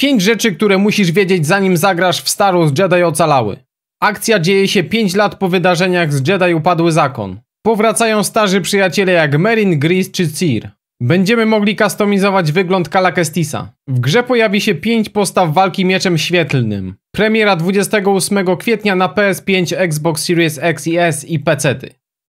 5 rzeczy, które musisz wiedzieć zanim zagrasz w Star Wars Jedi Ocalały. Akcja dzieje się 5 lat po wydarzeniach z Jedi Upadły Zakon. Powracają starzy przyjaciele jak Merin, Gris czy Cir. Będziemy mogli kustomizować wygląd Kalakestisa. W grze pojawi się 5 postaw walki mieczem świetlnym. Premiera 28 kwietnia na PS5, Xbox Series X i S i PC. -ty.